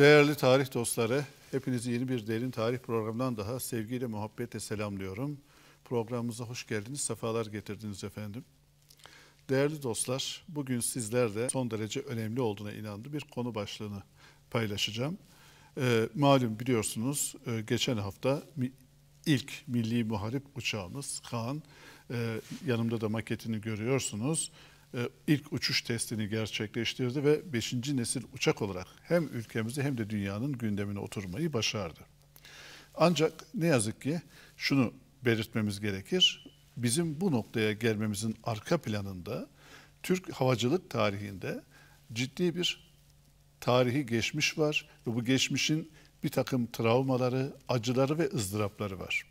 Değerli tarih dostları, hepinizi yeni bir derin tarih programından daha sevgiyle, muhabbetle selamlıyorum. Programımıza hoş geldiniz, sefalar getirdiniz efendim. Değerli dostlar, bugün sizlerle son derece önemli olduğuna inandığı bir konu başlığını paylaşacağım. E, malum biliyorsunuz e, geçen hafta ilk milli muharip uçağımız Kaan, e, yanımda da maketini görüyorsunuz, e, ilk uçuş testini gerçekleştirdi ve 5. nesil uçak olarak hem ülkemizi hem de dünyanın gündemine oturmayı başardı. Ancak ne yazık ki şunu belirtmemiz gerekir. Bizim bu noktaya gelmemizin arka planında Türk havacılık tarihinde ciddi bir tarihi geçmiş var ve bu geçmişin bir takım travmaları, acıları ve ızdırapları var.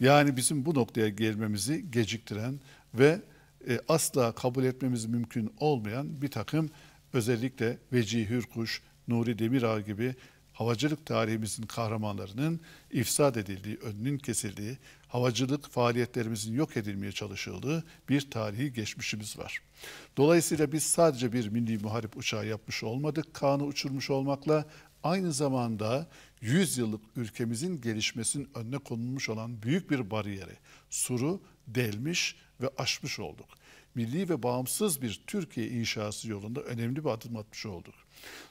Yani bizim bu noktaya gelmemizi geciktiren ve e, asla kabul etmemiz mümkün olmayan bir takım özellikle Vecihi Hürkuş, Nuri Demirağ gibi havacılık tarihimizin kahramanlarının ifsad edildiği, önünün kesildiği, havacılık faaliyetlerimizin yok edilmeye çalışıldığı bir tarihi geçmişimiz var. Dolayısıyla biz sadece bir milli muharip uçağı yapmış olmadık, kanı uçurmuş olmakla aynı zamanda 100 yıllık ülkemizin gelişmesinin önüne konulmuş olan büyük bir bariyeri, suru delmiş ve aşmış olduk. Milli ve bağımsız bir Türkiye inşası yolunda önemli bir adım atmış olduk.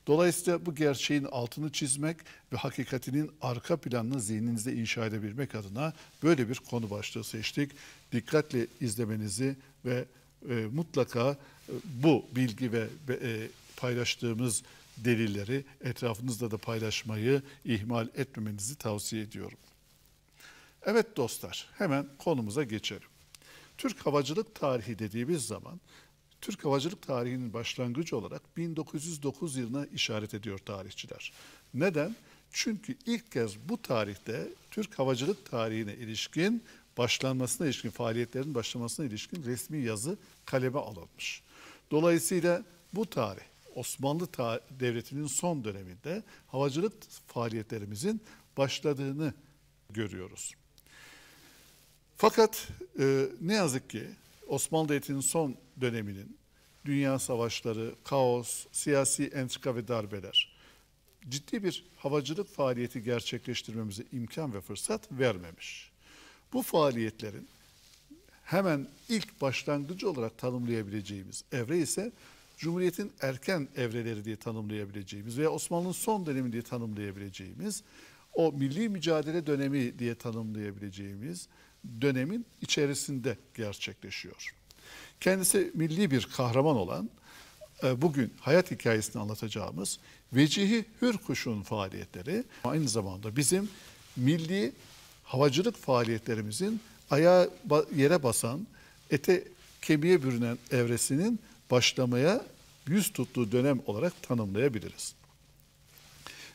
Dolayısıyla bu gerçeğin altını çizmek ve hakikatinin arka planını zihninizde inşa edebilmek adına böyle bir konu başlığı seçtik. Dikkatle izlemenizi ve e, mutlaka e, bu bilgi ve e, paylaştığımız delilleri etrafınızda da paylaşmayı ihmal etmemenizi tavsiye ediyorum. Evet dostlar hemen konumuza geçelim. Türk havacılık tarihi dediğimiz zaman Türk havacılık tarihinin başlangıcı olarak 1909 yılına işaret ediyor tarihçiler. Neden? Çünkü ilk kez bu tarihte Türk havacılık tarihine ilişkin başlanmasına ilişkin, faaliyetlerin başlamasına ilişkin resmi yazı kaleme alınmış. Dolayısıyla bu tarih Osmanlı Devleti'nin son döneminde havacılık faaliyetlerimizin başladığını görüyoruz. Fakat e, ne yazık ki Osmanlı Devleti'nin son döneminin dünya savaşları, kaos, siyasi entrika ve darbeler ciddi bir havacılık faaliyeti gerçekleştirmemize imkan ve fırsat vermemiş. Bu faaliyetlerin hemen ilk başlangıcı olarak tanımlayabileceğimiz evre ise Cumhuriyet'in erken evreleri diye tanımlayabileceğimiz veya Osmanlı'nın son dönemi diye tanımlayabileceğimiz, o milli mücadele dönemi diye tanımlayabileceğimiz dönemin içerisinde gerçekleşiyor. Kendisi milli bir kahraman olan e, bugün hayat hikayesini anlatacağımız Vecihi Hürkuş'un faaliyetleri aynı zamanda bizim milli havacılık faaliyetlerimizin ayağa yere basan, ete kemiğe bürünen evresinin başlamaya yüz tuttuğu dönem olarak tanımlayabiliriz.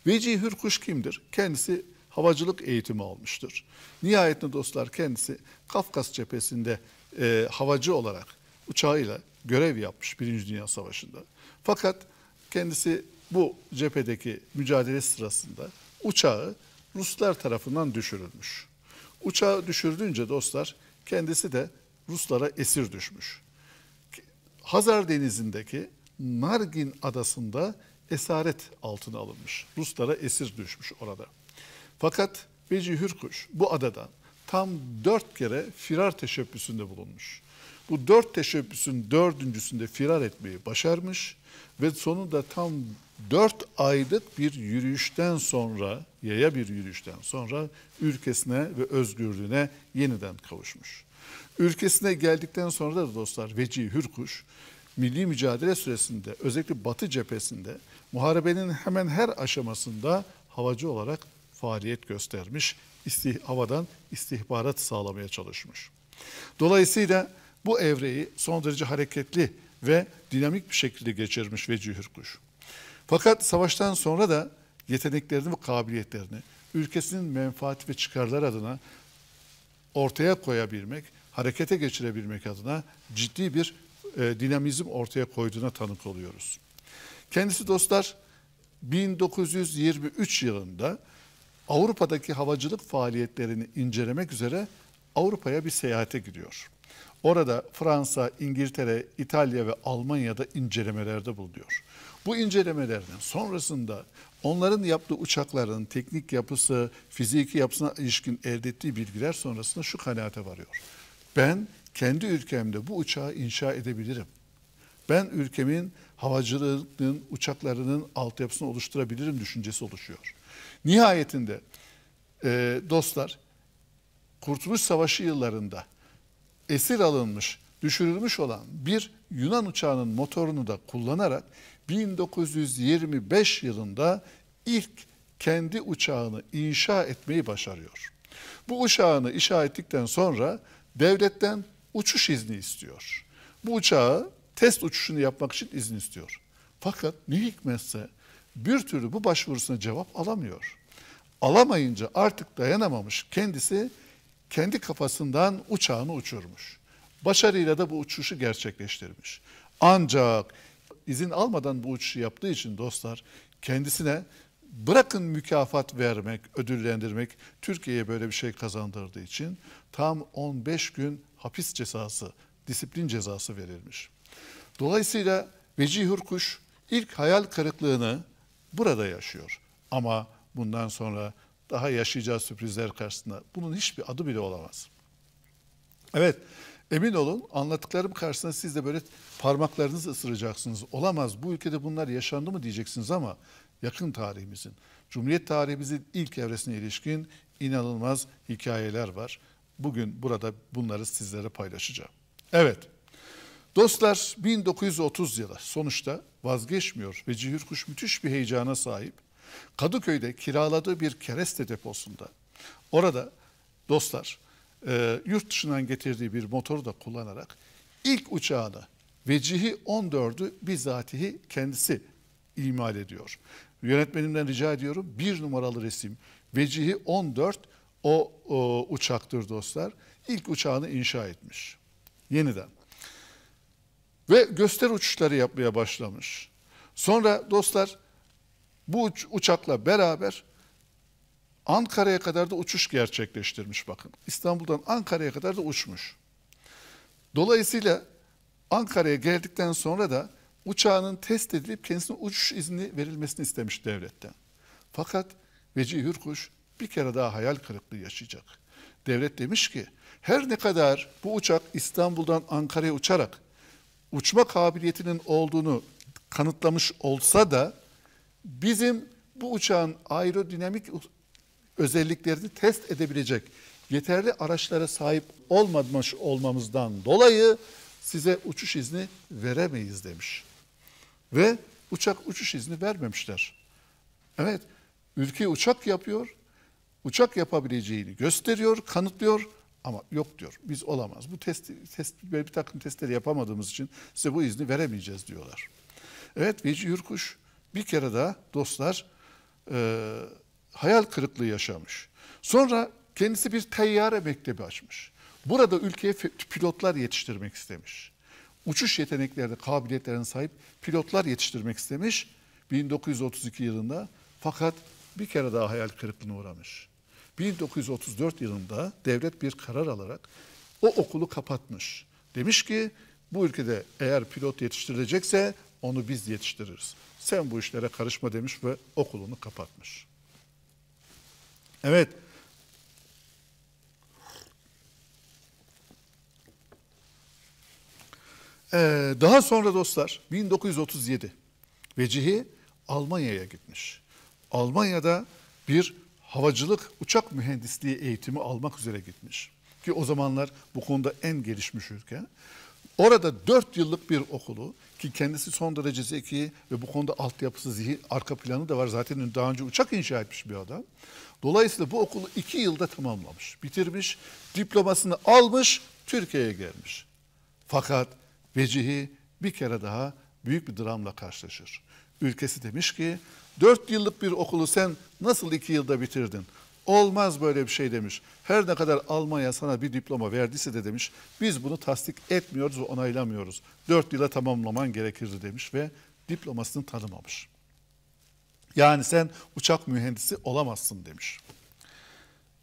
Vecihi Hürkuş kimdir? Kendisi havacılık eğitimi almıştır. Nihayetinde dostlar kendisi Kafkas cephesinde e, havacı olarak uçağıyla görev yapmış Birinci Dünya Savaşı'nda. Fakat kendisi bu cephedeki mücadele sırasında uçağı Ruslar tarafından düşürülmüş. Uçağı düşürdüğünce dostlar kendisi de Ruslara esir düşmüş. Hazar Denizi'ndeki Nargin Adası'nda esaret altına alınmış. Ruslara esir düşmüş orada. Fakat Beci Hürkuş bu adadan tam dört kere firar teşebbüsünde bulunmuş. Bu dört teşebbüsün dördüncüsünde firar etmeyi başarmış ve sonunda tam dört aylık bir yürüyüşten sonra, yaya bir yürüyüşten sonra ülkesine ve özgürlüğüne yeniden kavuşmuş. Ülkesine geldikten sonra da dostlar Veci Hürkuş, milli mücadele süresinde özellikle Batı cephesinde muharebenin hemen her aşamasında havacı olarak faaliyet göstermiş, istih havadan istihbarat sağlamaya çalışmış. Dolayısıyla bu evreyi son derece hareketli ve dinamik bir şekilde geçirmiş Vecih Hürkuş. Fakat savaştan sonra da yeteneklerini ve kabiliyetlerini ülkesinin menfaati ve çıkarlar adına ortaya koyabilmek, harekete geçirebilmek adına ciddi bir e, dinamizm ortaya koyduğuna tanık oluyoruz. Kendisi dostlar 1923 yılında Avrupa'daki havacılık faaliyetlerini incelemek üzere Avrupa'ya bir seyahate gidiyor. Orada Fransa, İngiltere, İtalya ve Almanya'da incelemelerde bulunuyor. Bu incelemelerden sonrasında onların yaptığı uçakların teknik yapısı, fiziki yapısına ilişkin elde ettiği bilgiler sonrasında şu kanaate varıyor. Ben kendi ülkemde bu uçağı inşa edebilirim. Ben ülkemin havacılığının, uçaklarının altyapısını oluşturabilirim düşüncesi oluşuyor. Nihayetinde e, dostlar Kurtuluş Savaşı yıllarında esir alınmış, düşürülmüş olan bir Yunan uçağının motorunu da kullanarak 1925 yılında ilk kendi uçağını inşa etmeyi başarıyor. Bu uçağını inşa ettikten sonra devletten uçuş izni istiyor. Bu uçağı test uçuşunu yapmak için izin istiyor. Fakat ne hikmetse bir türlü bu başvurusuna cevap alamıyor. Alamayınca artık dayanamamış kendisi kendi kafasından uçağını uçurmuş. Başarıyla da bu uçuşu gerçekleştirmiş. Ancak izin almadan bu uçuşu yaptığı için dostlar kendisine bırakın mükafat vermek, ödüllendirmek Türkiye'ye böyle bir şey kazandırdığı için tam 15 gün hapis cezası, disiplin cezası verilmiş. Dolayısıyla Vecihi Kuş ilk hayal kırıklığını burada yaşıyor. Ama bundan sonra daha yaşayacağı sürprizler karşısında bunun hiçbir adı bile olamaz. Evet, emin olun anlattıklarım karşısında siz de böyle parmaklarınızı ısıracaksınız. Olamaz, bu ülkede bunlar yaşandı mı diyeceksiniz ama yakın tarihimizin, Cumhuriyet tarihimizin ilk evresine ilişkin inanılmaz hikayeler var. Bugün burada bunları sizlere paylaşacağım. Evet. Dostlar 1930 yılı sonuçta vazgeçmiyor ve Cihürkuş müthiş bir heyecana sahip. Kadıköy'de kiraladığı bir kereste deposunda orada dostlar e, yurt dışından getirdiği bir motoru da kullanarak ilk uçağını Vecihi 14'ü bizatihi kendisi imal ediyor. Yönetmenimden rica ediyorum bir numaralı resim Vecihi 14 o, o uçaktır dostlar. İlk uçağını inşa etmiş. Yeniden ve göster uçuşları yapmaya başlamış. Sonra dostlar bu uç, uçakla beraber Ankara'ya kadar da uçuş gerçekleştirmiş bakın. İstanbul'dan Ankara'ya kadar da uçmuş. Dolayısıyla Ankara'ya geldikten sonra da uçağının test edilip kendisine uçuş izni verilmesini istemiş devletten. Fakat Veci Hürkuş bir kere daha hayal kırıklığı yaşayacak. Devlet demiş ki her ne kadar bu uçak İstanbul'dan Ankara'ya uçarak uçma kabiliyetinin olduğunu kanıtlamış olsa da bizim bu uçağın aerodinamik özelliklerini test edebilecek yeterli araçlara sahip olmamış olmamızdan dolayı size uçuş izni veremeyiz demiş. Ve uçak uçuş izni vermemişler. Evet, ülke uçak yapıyor, uçak yapabileceğini gösteriyor, kanıtlıyor ama yok diyor biz olamaz. Bu test, test bir takım testleri yapamadığımız için size bu izni veremeyeceğiz diyorlar. Evet Veci Yurkuş bir kere daha dostlar e, hayal kırıklığı yaşamış. Sonra kendisi bir teyyare mektebi açmış. Burada ülkeye pilotlar yetiştirmek istemiş. Uçuş yeteneklerine, kabiliyetlerine sahip pilotlar yetiştirmek istemiş 1932 yılında. Fakat bir kere daha hayal kırıklığına uğramış. 1934 yılında devlet bir karar alarak o okulu kapatmış. Demiş ki bu ülkede eğer pilot yetiştirilecekse onu biz yetiştiririz. Sen bu işlere karışma demiş ve okulunu kapatmış. Evet. Ee, daha sonra dostlar 1937 Vecihi Almanya'ya gitmiş. Almanya'da bir havacılık uçak mühendisliği eğitimi almak üzere gitmiş. Ki o zamanlar bu konuda en gelişmiş ülke. Orada dört yıllık bir okulu ki kendisi son derece zeki ve bu konuda altyapısı zihin arka planı da var. Zaten daha önce uçak inşa etmiş bir adam. Dolayısıyla bu okulu iki yılda tamamlamış, bitirmiş, diplomasını almış, Türkiye'ye gelmiş. Fakat Vecihi bir kere daha büyük bir dramla karşılaşır. Ülkesi demiş ki Dört yıllık bir okulu sen nasıl iki yılda bitirdin? Olmaz böyle bir şey demiş. Her ne kadar Almanya sana bir diploma verdiyse de demiş, biz bunu tasdik etmiyoruz ve onaylamıyoruz. Dört yıla tamamlaman gerekirdi demiş ve diplomasını tanımamış. Yani sen uçak mühendisi olamazsın demiş.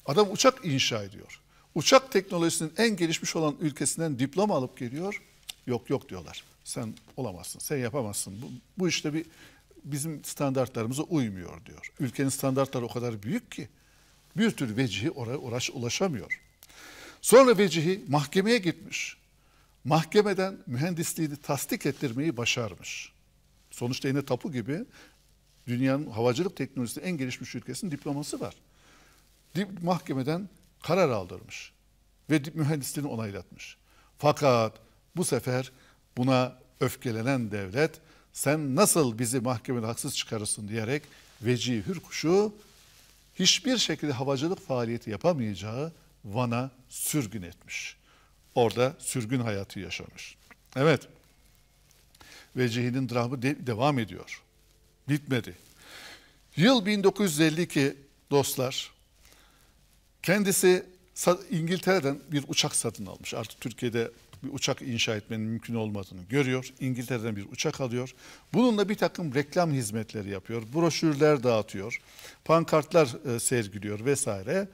Adam uçak inşa ediyor. Uçak teknolojisinin en gelişmiş olan ülkesinden diploma alıp geliyor. Yok yok diyorlar. Sen olamazsın, sen yapamazsın. Bu, bu işte bir bizim standartlarımıza uymuyor diyor. Ülkenin standartları o kadar büyük ki bir türlü vecihi oraya uğraş, ulaşamıyor. Sonra vecihi mahkemeye gitmiş. Mahkemeden mühendisliğini tasdik ettirmeyi başarmış. Sonuçta yine tapu gibi dünyanın havacılık teknolojisinin en gelişmiş ülkesinin diploması var. Mahkemeden karar aldırmış ve mühendisliğini onaylatmış. Fakat bu sefer buna öfkelenen devlet sen nasıl bizi mahkemede haksız çıkarırsın diyerek Veci Hürkuş'u hiçbir şekilde havacılık faaliyeti yapamayacağı Van'a sürgün etmiş. Orada sürgün hayatı yaşamış. Evet. Vecihi'nin dramı de devam ediyor. Bitmedi. Yıl 1952 dostlar. Kendisi İngiltere'den bir uçak satın almış. Artık Türkiye'de bir uçak inşa etmenin mümkün olmadığını görüyor. İngiltere'den bir uçak alıyor. Bununla bir takım reklam hizmetleri yapıyor. Broşürler dağıtıyor. Pankartlar e, sergiliyor vesaire.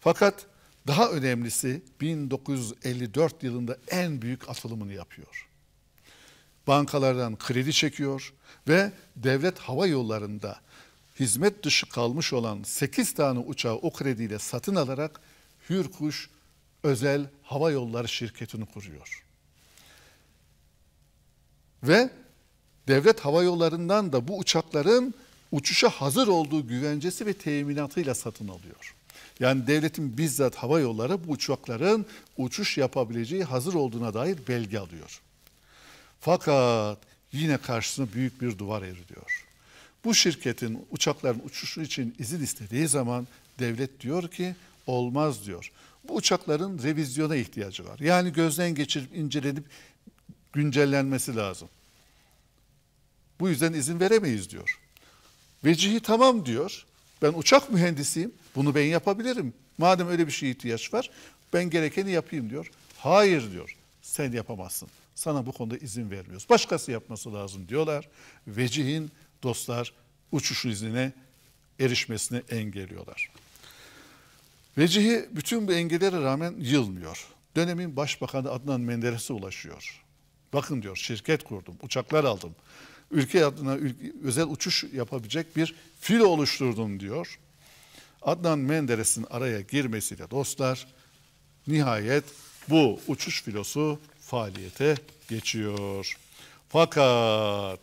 Fakat daha önemlisi 1954 yılında en büyük atılımını yapıyor. Bankalardan kredi çekiyor ve devlet hava yollarında hizmet dışı kalmış olan 8 tane uçağı o krediyle satın alarak Hürkuş özel hava yolları şirketini kuruyor. Ve devlet hava yollarından da bu uçakların uçuşa hazır olduğu güvencesi ve teminatıyla satın alıyor. Yani devletin bizzat hava yolları bu uçakların uçuş yapabileceği hazır olduğuna dair belge alıyor. Fakat yine karşısına büyük bir duvar eriliyor. Bu şirketin uçakların uçuşu için izin istediği zaman devlet diyor ki olmaz diyor. Bu uçakların revizyona ihtiyacı var. Yani gözden geçirip incelenip güncellenmesi lazım. Bu yüzden izin veremeyiz diyor. Vecihi tamam diyor. Ben uçak mühendisiyim. Bunu ben yapabilirim. Madem öyle bir şeye ihtiyaç var ben gerekeni yapayım diyor. Hayır diyor. Sen yapamazsın. Sana bu konuda izin vermiyoruz. Başkası yapması lazım diyorlar. Vecihin dostlar uçuş iznine erişmesini engelliyorlar. Vecihi bütün bu engellere rağmen yılmıyor. Dönemin başbakanı Adnan Menderes'e ulaşıyor. Bakın diyor şirket kurdum, uçaklar aldım. Ülke adına ülke, özel uçuş yapabilecek bir filo oluşturdum diyor. Adnan Menderes'in araya girmesiyle dostlar nihayet bu uçuş filosu faaliyete geçiyor. Fakat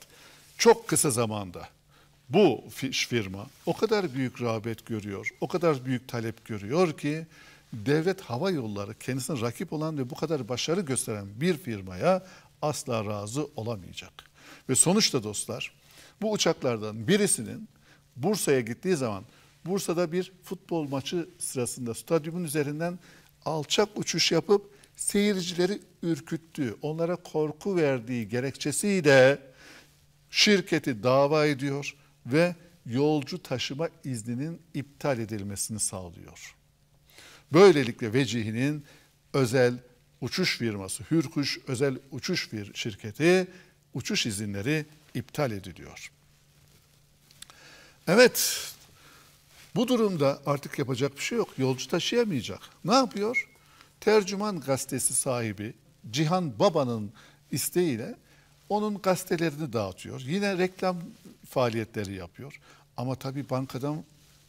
çok kısa zamanda bu firma o kadar büyük rağbet görüyor, o kadar büyük talep görüyor ki devlet hava yolları kendisine rakip olan ve bu kadar başarı gösteren bir firmaya asla razı olamayacak. Ve sonuçta dostlar bu uçaklardan birisinin Bursa'ya gittiği zaman Bursa'da bir futbol maçı sırasında stadyumun üzerinden alçak uçuş yapıp seyircileri ürküttüğü, onlara korku verdiği gerekçesiyle şirketi dava ediyor ve yolcu taşıma izninin iptal edilmesini sağlıyor. Böylelikle vecihinin özel uçuş firması Hürkuş özel uçuş şirketi uçuş izinleri iptal ediliyor. Evet bu durumda artık yapacak bir şey yok. Yolcu taşıyamayacak. Ne yapıyor? Tercüman gazetesi sahibi Cihan Baba'nın isteğiyle onun gazetelerini dağıtıyor. Yine reklam faaliyetleri yapıyor. Ama tabii bankadan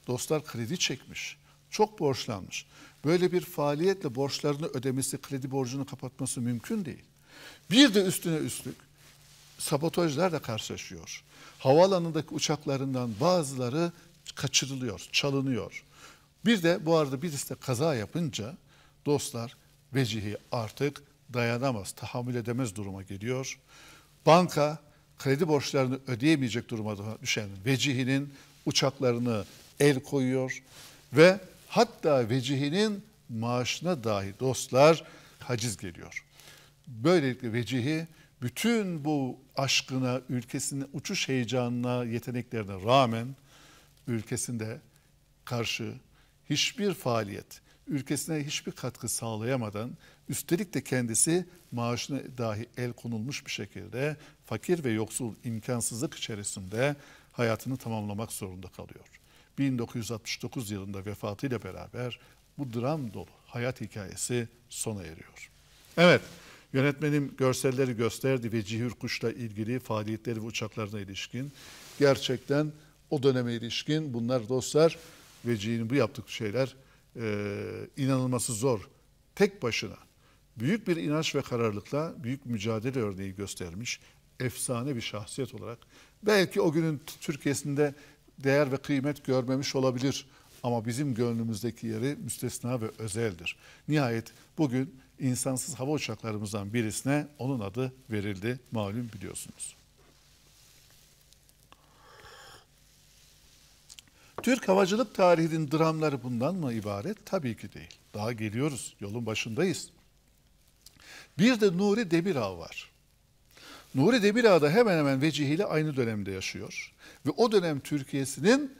dostlar kredi çekmiş. Çok borçlanmış. Böyle bir faaliyetle borçlarını ödemesi, kredi borcunu kapatması mümkün değil. Bir de üstüne üstlük sabotajlarla karşılaşıyor. Havaalanındaki uçaklarından bazıları kaçırılıyor, çalınıyor. Bir de bu arada birisi de kaza yapınca dostlar vecihi artık dayanamaz, tahammül edemez duruma geliyor. Banka kredi borçlarını ödeyemeyecek duruma düşen vecihinin uçaklarını el koyuyor ve hatta vecihinin maaşına dahi dostlar haciz geliyor. Böylelikle vecihi bütün bu aşkına, ülkesine, uçuş heyecanına, yeteneklerine rağmen ülkesinde karşı hiçbir faaliyet, ülkesine hiçbir katkı sağlayamadan üstelik de kendisi maaşına dahi el konulmuş bir şekilde fakir ve yoksul imkansızlık içerisinde hayatını tamamlamak zorunda kalıyor. 1969 yılında vefatıyla beraber bu dram dolu hayat hikayesi sona eriyor. Evet, yönetmenim görselleri gösterdi ve cihir Kuş'la ilgili faaliyetleri ve uçaklarına ilişkin. Gerçekten o döneme ilişkin bunlar dostlar ve Cihür'ün bu yaptık şeyler e, inanılması zor. Tek başına büyük bir inanç ve kararlılıkla büyük mücadele örneği göstermiş efsane bir şahsiyet olarak belki o günün Türkiye'sinde değer ve kıymet görmemiş olabilir ama bizim gönlümüzdeki yeri müstesna ve özeldir. Nihayet bugün insansız hava uçaklarımızdan birisine onun adı verildi malum biliyorsunuz. Türk havacılık tarihinin dramları bundan mı ibaret? Tabii ki değil. Daha geliyoruz, yolun başındayız. Bir de Nuri Demirav var. Nuri Demirağ da hemen hemen Vecih ile aynı dönemde yaşıyor. Ve o dönem Türkiye'sinin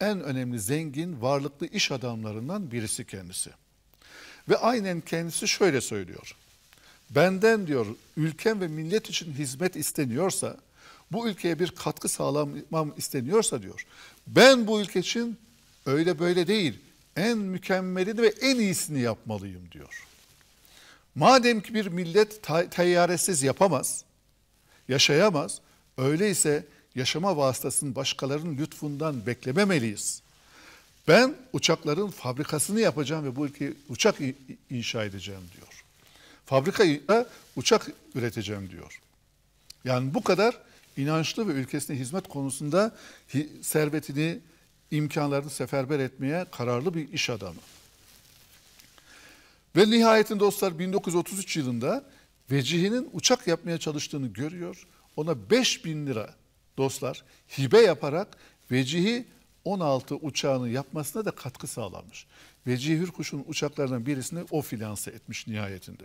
en önemli zengin, varlıklı iş adamlarından birisi kendisi. Ve aynen kendisi şöyle söylüyor. Benden diyor ülkem ve millet için hizmet isteniyorsa, bu ülkeye bir katkı sağlamam isteniyorsa diyor. Ben bu ülke için öyle böyle değil, en mükemmelini ve en iyisini yapmalıyım diyor. Madem ki bir millet tay- tayyaresiz yapamaz, yaşayamaz. Öyleyse yaşama vasıtasını başkalarının lütfundan beklememeliyiz. Ben uçakların fabrikasını yapacağım ve bu ülkeye uçak inşa edeceğim diyor. Fabrikaya uçak üreteceğim diyor. Yani bu kadar inançlı ve ülkesine hizmet konusunda servetini, imkanlarını seferber etmeye kararlı bir iş adamı. Ve nihayetinde dostlar 1933 yılında vecihinin uçak yapmaya çalıştığını görüyor. Ona 5 bin lira dostlar hibe yaparak vecihi 16 uçağını yapmasına da katkı sağlanmış. Vecihi Hürkuş'un uçaklarından birisini o finanse etmiş nihayetinde.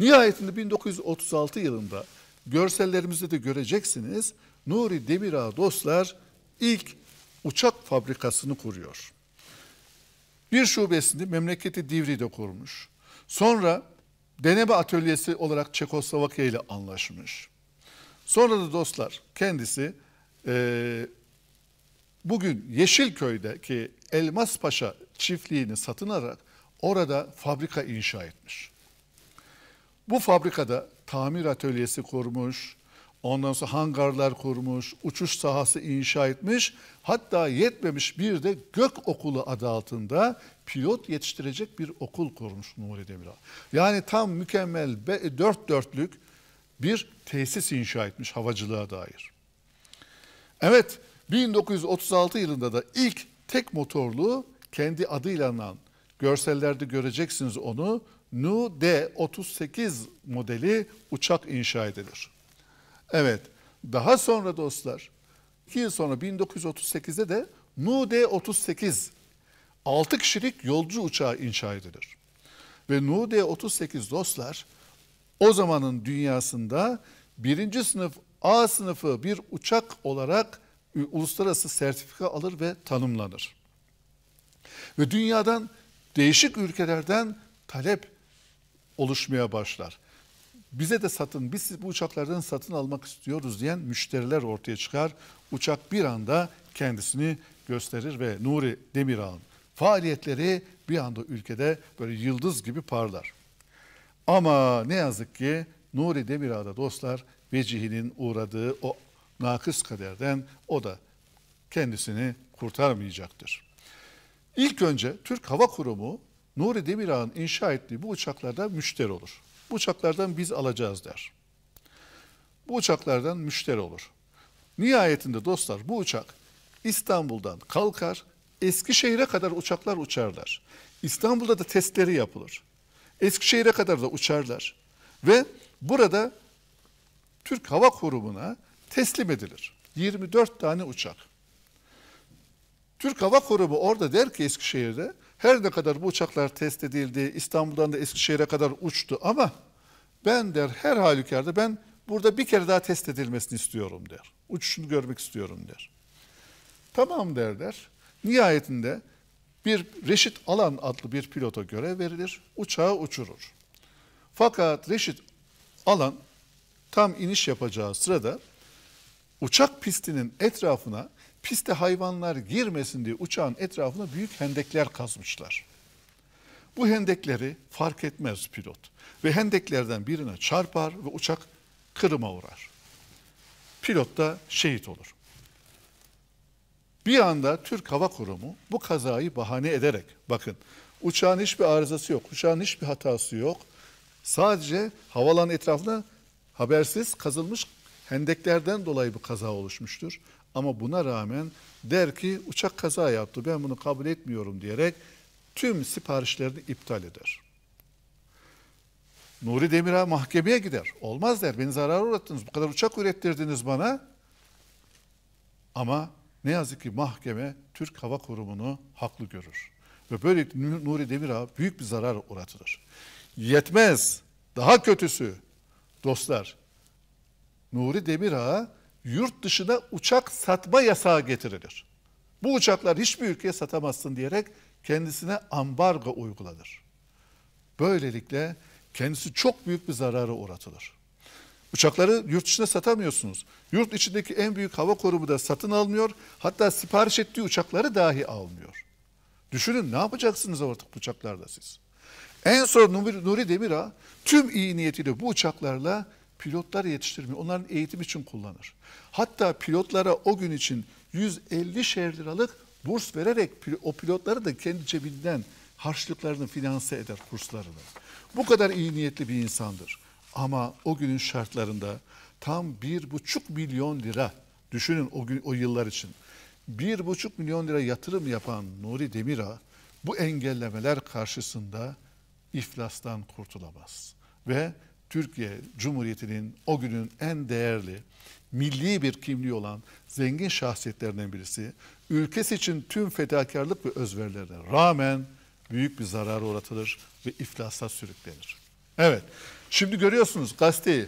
Nihayetinde 1936 yılında görsellerimizde de göreceksiniz. Nuri Demirağ dostlar ilk uçak fabrikasını kuruyor. Bir şubesini memleketi Divri'de kurmuş. Sonra deneme atölyesi olarak Çekoslovakya ile anlaşmış. Sonra da dostlar kendisi e, bugün Yeşilköy'deki Elmas Paşa çiftliğini satın alarak orada fabrika inşa etmiş. Bu fabrikada tamir atölyesi kurmuş, ondan sonra hangarlar kurmuş, uçuş sahası inşa etmiş. Hatta yetmemiş bir de gök okulu adı altında pilot yetiştirecek bir okul kurmuş Nuri Demirel. Yani tam mükemmel be, dört dörtlük bir tesis inşa etmiş havacılığa dair. Evet 1936 yılında da ilk tek motorlu kendi adıyla alınan görsellerde göreceksiniz onu Nu D38 modeli uçak inşa edilir. Evet daha sonra dostlar 2 yıl sonra 1938'de de Nu D38 6 kişilik yolcu uçağı inşa edilir. Ve Nude 38 dostlar o zamanın dünyasında birinci sınıf A sınıfı bir uçak olarak uluslararası sertifika alır ve tanımlanır. Ve dünyadan değişik ülkelerden talep oluşmaya başlar. Bize de satın, biz bu uçaklardan satın almak istiyoruz diyen müşteriler ortaya çıkar. Uçak bir anda kendisini gösterir ve Nuri Demirağ'ın faaliyetleri bir anda ülkede böyle yıldız gibi parlar. Ama ne yazık ki Nuri Demirada dostlar Vecihi'nin uğradığı o nakıs kaderden o da kendisini kurtarmayacaktır. İlk önce Türk Hava Kurumu Nuri Demirağ'ın inşa ettiği bu uçaklarda müşteri olur. Bu uçaklardan biz alacağız der. Bu uçaklardan müşteri olur. Nihayetinde dostlar bu uçak İstanbul'dan kalkar Eskişehir'e kadar uçaklar uçarlar. İstanbul'da da testleri yapılır. Eskişehir'e kadar da uçarlar. Ve burada Türk Hava Kurumu'na teslim edilir. 24 tane uçak. Türk Hava Kurumu orada der ki Eskişehir'de her ne kadar bu uçaklar test edildi, İstanbul'dan da Eskişehir'e kadar uçtu ama ben der her halükarda ben burada bir kere daha test edilmesini istiyorum der. Uçuşunu görmek istiyorum der. Tamam derler. Nihayetinde bir Reşit Alan adlı bir pilota görev verilir, uçağı uçurur. Fakat Reşit Alan tam iniş yapacağı sırada uçak pistinin etrafına piste hayvanlar girmesin diye uçağın etrafına büyük hendekler kazmışlar. Bu hendekleri fark etmez pilot ve hendeklerden birine çarpar ve uçak kırıma uğrar. Pilot da şehit olur. Bir anda Türk Hava Kurumu bu kazayı bahane ederek bakın uçağın hiçbir arızası yok, uçağın hiçbir hatası yok. Sadece havalan etrafında habersiz kazılmış hendeklerden dolayı bu kaza oluşmuştur. Ama buna rağmen der ki uçak kaza yaptı ben bunu kabul etmiyorum diyerek tüm siparişlerini iptal eder. Nuri Demirer mahkemeye gider. Olmaz der beni zarar uğrattınız bu kadar uçak ürettirdiniz bana. Ama ne yazık ki mahkeme Türk Hava Kurumu'nu haklı görür. Ve böylelikle Nuri Demirağ büyük bir zarar uğratılır. Yetmez. Daha kötüsü dostlar. Nuri Demirağ'a yurt dışına uçak satma yasağı getirilir. Bu uçaklar hiçbir ülkeye satamazsın diyerek kendisine ambargo uygulanır. Böylelikle kendisi çok büyük bir zarara uğratılır. Uçakları yurt dışına satamıyorsunuz. Yurt içindeki en büyük hava korumu da satın almıyor. Hatta sipariş ettiği uçakları dahi almıyor. Düşünün ne yapacaksınız artık uçaklarda siz? En son Nuri, Nuri tüm iyi niyetiyle bu uçaklarla pilotlar yetiştirmiyor. Onların eğitim için kullanır. Hatta pilotlara o gün için 150 şer liralık burs vererek o pilotları da kendi cebinden harçlıklarını finanse eder kurslarını. Bu kadar iyi niyetli bir insandır. Ama o günün şartlarında tam bir buçuk milyon lira düşünün o gün o yıllar için bir buçuk milyon lira yatırım yapan Nuri Demirağ bu engellemeler karşısında iflastan kurtulamaz. Ve Türkiye Cumhuriyeti'nin o günün en değerli, milli bir kimliği olan zengin şahsiyetlerinden birisi, ülkesi için tüm fedakarlık ve özverilerine rağmen büyük bir zarara uğratılır ve iflasa sürüklenir. Evet, Şimdi görüyorsunuz gazeteyi.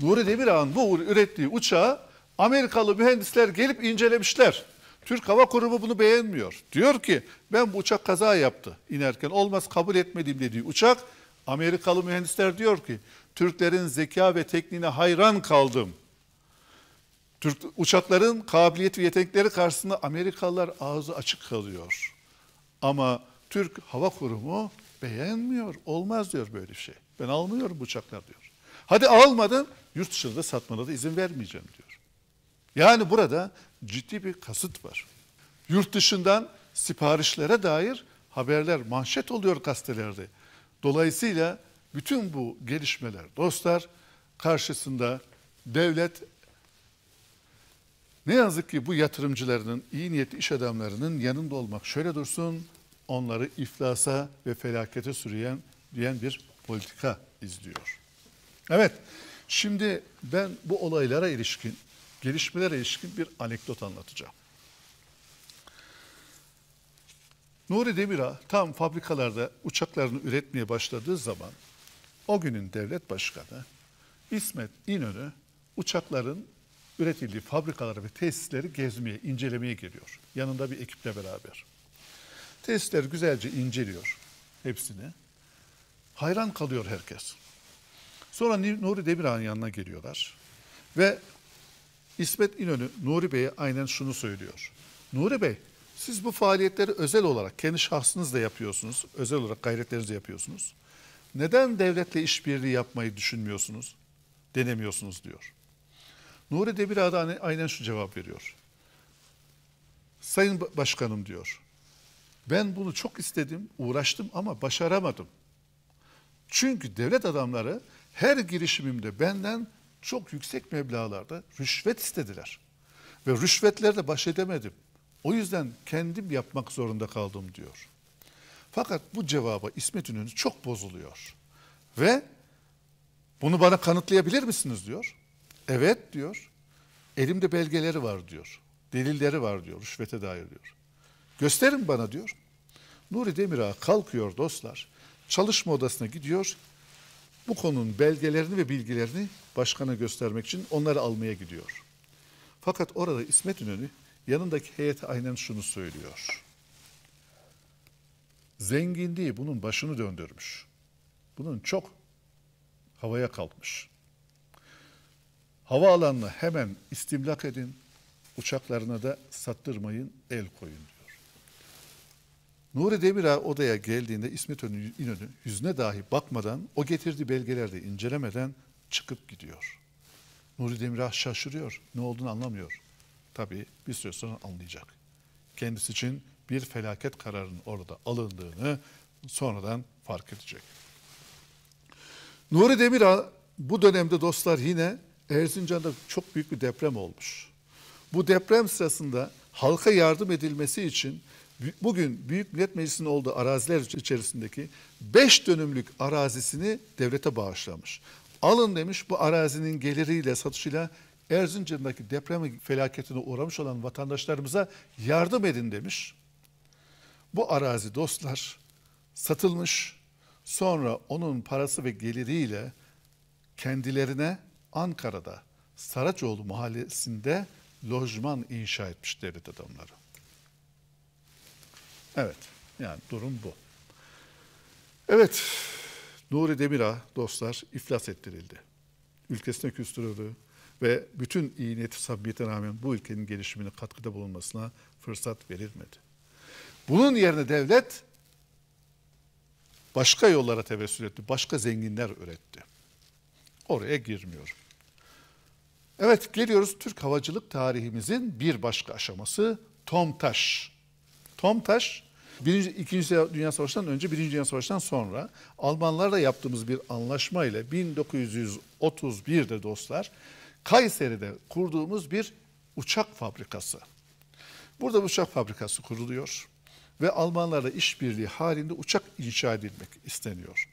Nuri Demirağ'ın bu ürettiği uçağı Amerikalı mühendisler gelip incelemişler. Türk Hava Kurumu bunu beğenmiyor. Diyor ki ben bu uçak kaza yaptı inerken olmaz kabul etmediğim dediği uçak Amerikalı mühendisler diyor ki Türklerin zeka ve tekniğine hayran kaldım. Türk uçakların kabiliyet ve yetenekleri karşısında Amerikalılar ağzı açık kalıyor. Ama Türk Hava Kurumu Beğenmiyor. Olmaz diyor böyle bir şey. Ben almıyorum bıçaklar diyor. Hadi almadım yurt dışında da satmana da izin vermeyeceğim diyor. Yani burada ciddi bir kasıt var. Yurt dışından siparişlere dair haberler manşet oluyor gazetelerde. Dolayısıyla bütün bu gelişmeler dostlar karşısında devlet ne yazık ki bu yatırımcılarının, iyi niyetli iş adamlarının yanında olmak şöyle dursun, onları iflasa ve felakete sürüyen diyen bir politika izliyor. Evet, şimdi ben bu olaylara ilişkin, gelişmelere ilişkin bir anekdot anlatacağım. Nuri Demirağ tam fabrikalarda uçaklarını üretmeye başladığı zaman o günün devlet başkanı İsmet İnönü uçakların üretildiği fabrikaları ve tesisleri gezmeye, incelemeye geliyor. Yanında bir ekiple beraber. Testler güzelce inceliyor hepsini. Hayran kalıyor herkes. Sonra Nuri Demirhan'ın yanına geliyorlar. Ve İsmet İnönü Nuri Bey'e aynen şunu söylüyor. Nuri Bey siz bu faaliyetleri özel olarak kendi şahsınızla yapıyorsunuz. Özel olarak gayretlerinizle yapıyorsunuz. Neden devletle işbirliği yapmayı düşünmüyorsunuz? Denemiyorsunuz diyor. Nuri Demirhan'a aynen şu cevap veriyor. Sayın Başkanım diyor. Ben bunu çok istedim, uğraştım ama başaramadım. Çünkü devlet adamları her girişimimde benden çok yüksek meblağlarda rüşvet istediler. Ve rüşvetlerde baş edemedim. O yüzden kendim yapmak zorunda kaldım diyor. Fakat bu cevaba İsmet İnönü çok bozuluyor. Ve bunu bana kanıtlayabilir misiniz diyor. Evet diyor. Elimde belgeleri var diyor. Delilleri var diyor rüşvete dair diyor. Gösterin bana diyor. Nuri Demirağ kalkıyor dostlar. Çalışma odasına gidiyor. Bu konunun belgelerini ve bilgilerini başkana göstermek için onları almaya gidiyor. Fakat orada İsmet İnönü yanındaki heyete aynen şunu söylüyor. Zenginliği bunun başını döndürmüş. Bunun çok havaya kalkmış. Havaalanını hemen istimlak edin, uçaklarına da sattırmayın, el koyun Nuri Demirağ odaya geldiğinde İsmet İnönü yüzüne dahi bakmadan, o getirdiği belgelerde incelemeden çıkıp gidiyor. Nuri Demirağ şaşırıyor, ne olduğunu anlamıyor. Tabii bir süre sonra anlayacak. Kendisi için bir felaket kararının orada alındığını sonradan fark edecek. Nuri Demirağ bu dönemde dostlar yine Erzincan'da çok büyük bir deprem olmuş. Bu deprem sırasında halka yardım edilmesi için bugün Büyük Millet Meclisi'nin olduğu araziler içerisindeki 5 dönümlük arazisini devlete bağışlamış. Alın demiş bu arazinin geliriyle satışıyla Erzincan'daki deprem felaketine uğramış olan vatandaşlarımıza yardım edin demiş. Bu arazi dostlar satılmış. Sonra onun parası ve geliriyle kendilerine Ankara'da Saraçoğlu mahallesinde lojman inşa etmiş devlet adamları. Evet, yani durum bu. Evet, Nuri Demirağ dostlar iflas ettirildi. Ülkesine küstürüldü ve bütün iyi niyeti samimiyete rağmen bu ülkenin gelişimine katkıda bulunmasına fırsat verilmedi. Bunun yerine devlet başka yollara tevessül etti, başka zenginler üretti. Oraya girmiyorum. Evet geliyoruz Türk havacılık tarihimizin bir başka aşaması Tomtaş. Tomtaş Birinci, İkinci Dünya Savaşı'ndan önce, Birinci Dünya Savaşı'ndan sonra Almanlarla yaptığımız bir anlaşma ile 1931'de dostlar Kayseri'de kurduğumuz bir uçak fabrikası. Burada uçak fabrikası kuruluyor ve Almanlarla işbirliği halinde uçak inşa edilmek isteniyor.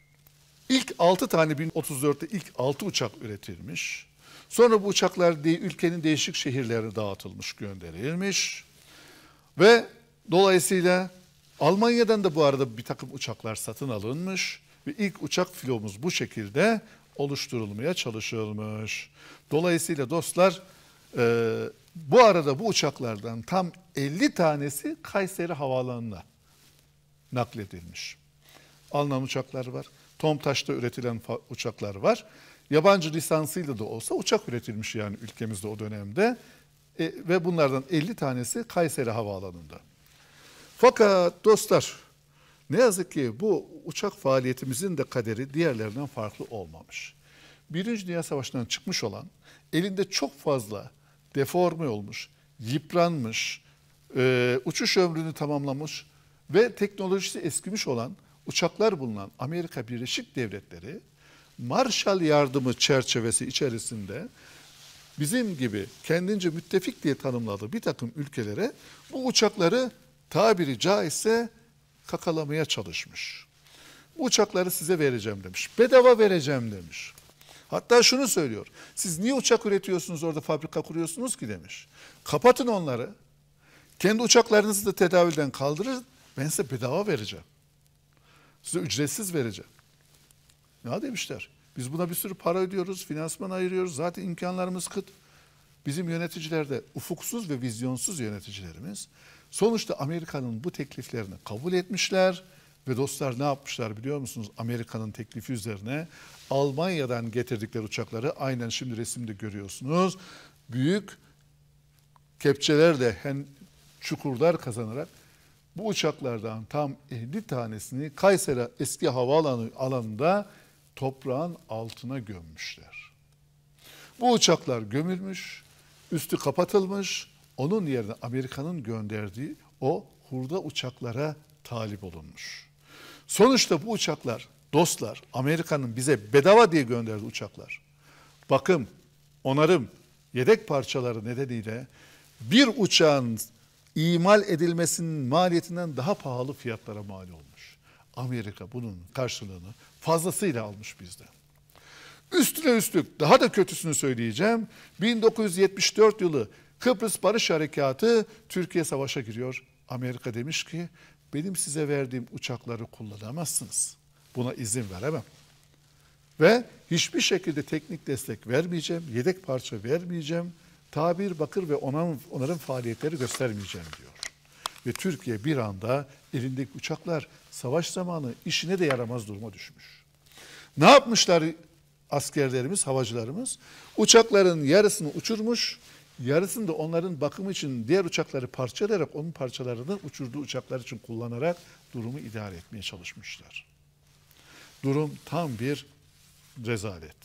İlk 6 tane 1034'te ilk 6 uçak üretilmiş. Sonra bu uçaklar ülkenin değişik şehirlerine dağıtılmış, gönderilmiş. Ve dolayısıyla Almanya'dan da bu arada bir takım uçaklar satın alınmış ve ilk uçak filomuz bu şekilde oluşturulmaya çalışılmış. Dolayısıyla dostlar e, bu arada bu uçaklardan tam 50 tanesi Kayseri Havaalanı'na nakledilmiş. Alınan uçaklar var. Tomtaş'ta üretilen uçaklar var. Yabancı lisansıyla da olsa uçak üretilmiş yani ülkemizde o dönemde. E, ve bunlardan 50 tanesi Kayseri Havaalanı'nda. Fakat dostlar ne yazık ki bu uçak faaliyetimizin de kaderi diğerlerinden farklı olmamış. Birinci Dünya Savaşı'ndan çıkmış olan elinde çok fazla deforme olmuş, yıpranmış, e, uçuş ömrünü tamamlamış ve teknolojisi eskimiş olan uçaklar bulunan Amerika Birleşik Devletleri Marshall Yardımı çerçevesi içerisinde bizim gibi kendince müttefik diye tanımladığı bir takım ülkelere bu uçakları tabiri caizse kakalamaya çalışmış. Bu uçakları size vereceğim demiş. Bedava vereceğim demiş. Hatta şunu söylüyor. Siz niye uçak üretiyorsunuz orada fabrika kuruyorsunuz ki demiş. Kapatın onları. Kendi uçaklarınızı da tedavülden kaldırın. Ben size bedava vereceğim. Size ücretsiz vereceğim. Ne demişler. Biz buna bir sürü para ödüyoruz, finansman ayırıyoruz. Zaten imkanlarımız kıt. Bizim yöneticiler de ufuksuz ve vizyonsuz yöneticilerimiz Sonuçta Amerika'nın bu tekliflerini kabul etmişler ve dostlar ne yapmışlar biliyor musunuz? Amerika'nın teklifi üzerine Almanya'dan getirdikleri uçakları aynen şimdi resimde görüyorsunuz. Büyük kepçelerle hen, çukurlar kazanarak bu uçaklardan tam 50 tanesini Kayseri eski havaalanı alanında toprağın altına gömmüşler. Bu uçaklar gömülmüş, üstü kapatılmış, onun yerine Amerika'nın gönderdiği o hurda uçaklara talip olunmuş. Sonuçta bu uçaklar dostlar Amerika'nın bize bedava diye gönderdiği uçaklar. Bakım, onarım, yedek parçaları nedeniyle bir uçağın imal edilmesinin maliyetinden daha pahalı fiyatlara mal olmuş. Amerika bunun karşılığını fazlasıyla almış bizden. Üstüne üstlük daha da kötüsünü söyleyeceğim. 1974 yılı Kıbrıs Barış Harekatı Türkiye savaşa giriyor. Amerika demiş ki benim size verdiğim uçakları kullanamazsınız. Buna izin veremem. Ve hiçbir şekilde teknik destek vermeyeceğim, yedek parça vermeyeceğim, tabir, bakır ve onan, onların faaliyetleri göstermeyeceğim diyor. Ve Türkiye bir anda elindeki uçaklar savaş zamanı işine de yaramaz duruma düşmüş. Ne yapmışlar askerlerimiz, havacılarımız? Uçakların yarısını uçurmuş, yarısını da onların bakımı için diğer uçakları parçalayarak onun parçalarını uçurduğu uçaklar için kullanarak durumu idare etmeye çalışmışlar. Durum tam bir rezalet.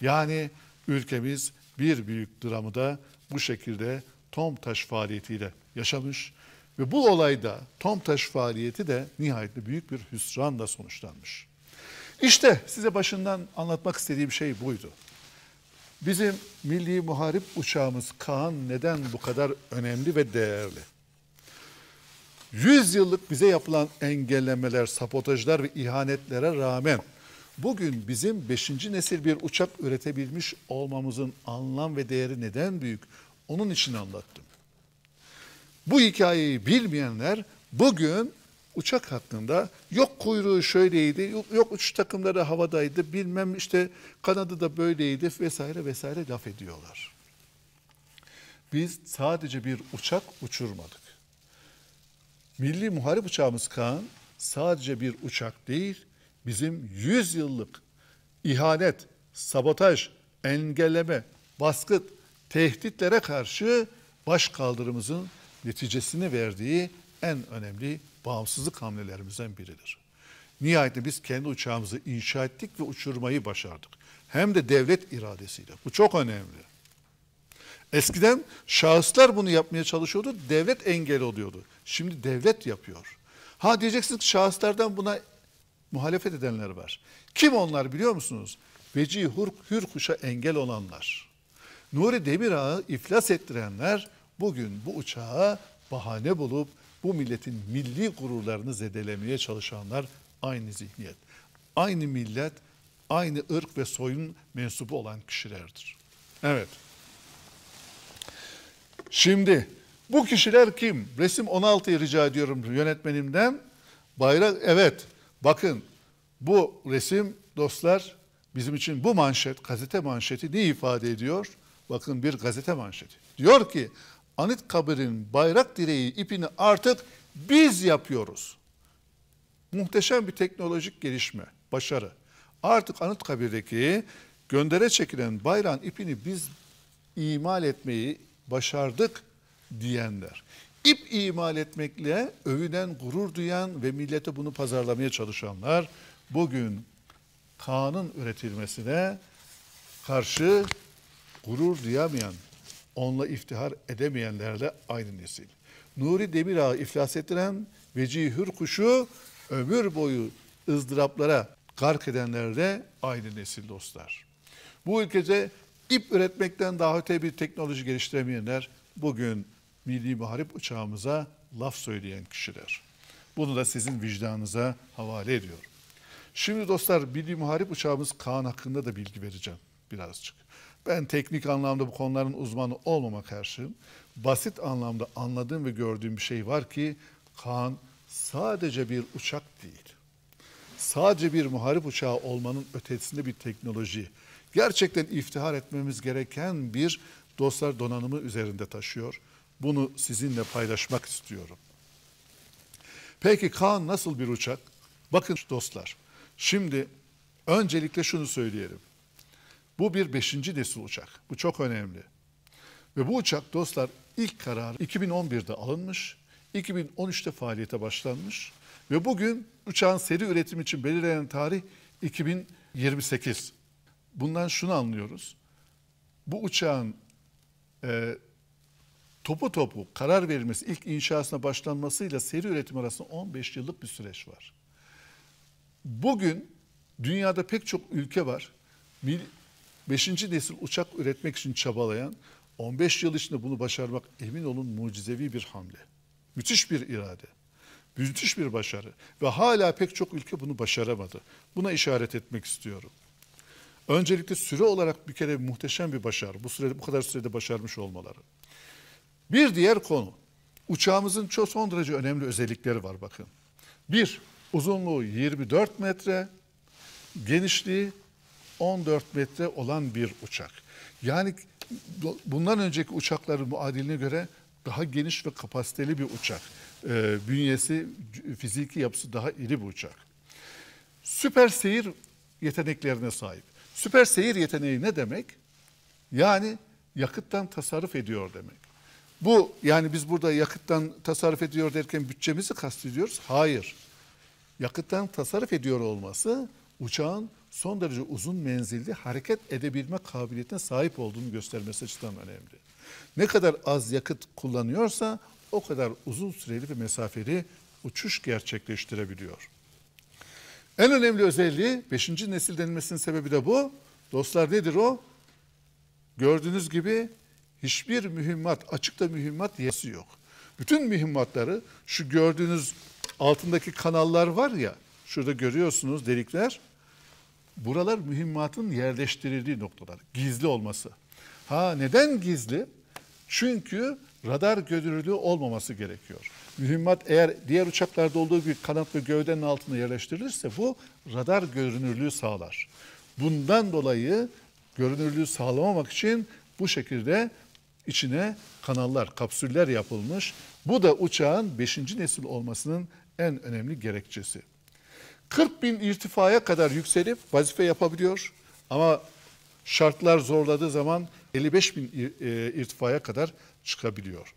Yani ülkemiz bir büyük dramı da bu şekilde Tom Tomtaş faaliyetiyle yaşamış ve bu olayda Tomtaş faaliyeti de nihayetinde büyük bir hüsranla sonuçlanmış. İşte size başından anlatmak istediğim şey buydu. Bizim milli muharip uçağımız Kaan neden bu kadar önemli ve değerli? 100 yıllık bize yapılan engellemeler, sabotajlar ve ihanetlere rağmen bugün bizim 5. nesil bir uçak üretebilmiş olmamızın anlam ve değeri neden büyük? Onun için anlattım. Bu hikayeyi bilmeyenler bugün uçak hakkında yok kuyruğu şöyleydi, yok, yok uç takımları havadaydı, bilmem işte kanadı da böyleydi vesaire vesaire laf ediyorlar. Biz sadece bir uçak uçurmadık. Milli muharip uçağımız Kaan sadece bir uçak değil, bizim 100 yıllık ihanet, sabotaj, engelleme, baskı, tehditlere karşı baş kaldırımızın neticesini verdiği en önemli bağımsızlık hamlelerimizden biridir. Nihayetinde biz kendi uçağımızı inşa ettik ve uçurmayı başardık. Hem de devlet iradesiyle. Bu çok önemli. Eskiden şahıslar bunu yapmaya çalışıyordu, devlet engel oluyordu. Şimdi devlet yapıyor. Ha diyeceksiniz ki şahıslardan buna muhalefet edenler var. Kim onlar biliyor musunuz? Veci hur, Hürkuş'a engel olanlar. Nuri Demirağ'ı iflas ettirenler bugün bu uçağa bahane bulup bu milletin milli gururlarını zedelemeye çalışanlar aynı zihniyet. Aynı millet, aynı ırk ve soyun mensubu olan kişilerdir. Evet. Şimdi bu kişiler kim? Resim 16'yı rica ediyorum yönetmenimden. Bayrak evet. Bakın bu resim dostlar bizim için bu manşet, gazete manşeti ne ifade ediyor? Bakın bir gazete manşeti. Diyor ki anıt kabirin bayrak direği ipini artık biz yapıyoruz. Muhteşem bir teknolojik gelişme, başarı. Artık anıt kabirdeki göndere çekilen bayrağın ipini biz imal etmeyi başardık diyenler. İp imal etmekle övünen, gurur duyan ve millete bunu pazarlamaya çalışanlar bugün kanun üretilmesine karşı gurur duyamayan, onunla iftihar edemeyenlerle aynı nesil. Nuri Demirağ'ı iflas ettiren vecihür kuşu ömür boyu ızdıraplara gark edenler aynı nesil dostlar. Bu ülkede ip üretmekten daha öte bir teknoloji geliştiremeyenler bugün milli muharip uçağımıza laf söyleyen kişiler. Bunu da sizin vicdanınıza havale ediyorum. Şimdi dostlar milli muharip uçağımız Kaan hakkında da bilgi vereceğim birazcık. Ben teknik anlamda bu konuların uzmanı olmama karşıyım. Basit anlamda anladığım ve gördüğüm bir şey var ki Kaan sadece bir uçak değil. Sadece bir muharip uçağı olmanın ötesinde bir teknoloji. Gerçekten iftihar etmemiz gereken bir dostlar donanımı üzerinde taşıyor. Bunu sizinle paylaşmak istiyorum. Peki Kaan nasıl bir uçak? Bakın dostlar, şimdi öncelikle şunu söyleyelim. Bu bir beşinci nesil uçak. Bu çok önemli. Ve bu uçak dostlar ilk karar 2011'de alınmış. 2013'te faaliyete başlanmış. Ve bugün uçağın seri üretim için belirlenen tarih 2028. Bundan şunu anlıyoruz. Bu uçağın e, topu topu karar verilmesi, ilk inşasına başlanmasıyla seri üretim arasında 15 yıllık bir süreç var. Bugün dünyada pek çok ülke var. Beşinci nesil uçak üretmek için çabalayan 15 yıl içinde bunu başarmak emin olun mucizevi bir hamle. Müthiş bir irade. Müthiş bir başarı. Ve hala pek çok ülke bunu başaramadı. Buna işaret etmek istiyorum. Öncelikle süre olarak bir kere muhteşem bir başarı. Bu sürede bu kadar sürede başarmış olmaları. Bir diğer konu. Uçağımızın çok son derece önemli özellikleri var bakın. Bir, uzunluğu 24 metre, genişliği 14 metre olan bir uçak. Yani bundan önceki uçakların muadiline göre daha geniş ve kapasiteli bir uçak. E, bünyesi, fiziki yapısı daha iri bir uçak. Süper seyir yeteneklerine sahip. Süper seyir yeteneği ne demek? Yani yakıttan tasarruf ediyor demek. Bu yani biz burada yakıttan tasarruf ediyor derken bütçemizi kastediyoruz. Hayır. Yakıttan tasarruf ediyor olması uçağın son derece uzun menzilli hareket edebilme kabiliyetine sahip olduğunu göstermesi açısından önemli. Ne kadar az yakıt kullanıyorsa o kadar uzun süreli ve mesafeli uçuş gerçekleştirebiliyor. En önemli özelliği 5. nesil denilmesinin sebebi de bu. Dostlar nedir o? Gördüğünüz gibi hiçbir mühimmat, açıkta mühimmat yesi yok. Bütün mühimmatları şu gördüğünüz altındaki kanallar var ya, şurada görüyorsunuz delikler. Buralar mühimmatın yerleştirildiği noktalar. Gizli olması. Ha neden gizli? Çünkü radar görünürlüğü olmaması gerekiyor. Mühimmat eğer diğer uçaklarda olduğu gibi kanat ve gövdenin altına yerleştirilirse bu radar görünürlüğü sağlar. Bundan dolayı görünürlüğü sağlamamak için bu şekilde içine kanallar, kapsüller yapılmış. Bu da uçağın 5. nesil olmasının en önemli gerekçesi. 40 bin irtifaya kadar yükselip vazife yapabiliyor ama şartlar zorladığı zaman 55 bin e, irtifaya kadar çıkabiliyor.